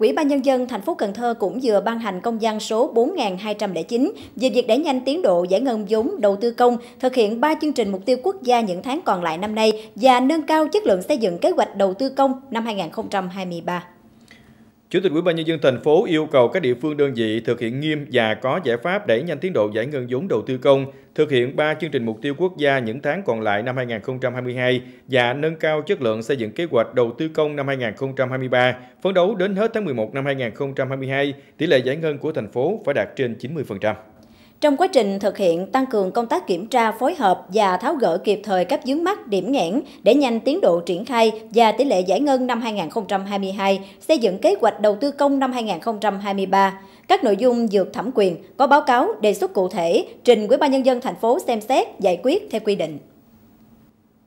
Quỹ ban nhân dân thành phố Cần Thơ cũng vừa ban hành công văn số 4209 về việc đẩy nhanh tiến độ giải ngân vốn đầu tư công, thực hiện 3 chương trình mục tiêu quốc gia những tháng còn lại năm nay và nâng cao chất lượng xây dựng kế hoạch đầu tư công năm 2023. Chủ tịch Ủy ban nhân dân thành phố yêu cầu các địa phương đơn vị thực hiện nghiêm và có giải pháp đẩy nhanh tiến độ giải ngân vốn đầu tư công, thực hiện 3 chương trình mục tiêu quốc gia những tháng còn lại năm 2022 và nâng cao chất lượng xây dựng kế hoạch đầu tư công năm 2023, phấn đấu đến hết tháng 11 năm 2022, tỷ lệ giải ngân của thành phố phải đạt trên 90%. Trong quá trình thực hiện tăng cường công tác kiểm tra phối hợp và tháo gỡ kịp thời các vướng mắc điểm nghẽn để nhanh tiến độ triển khai và tỷ lệ giải ngân năm 2022, xây dựng kế hoạch đầu tư công năm 2023, các nội dung dược thẩm quyền có báo cáo đề xuất cụ thể trình Ủy ban nhân dân thành phố xem xét giải quyết theo quy định.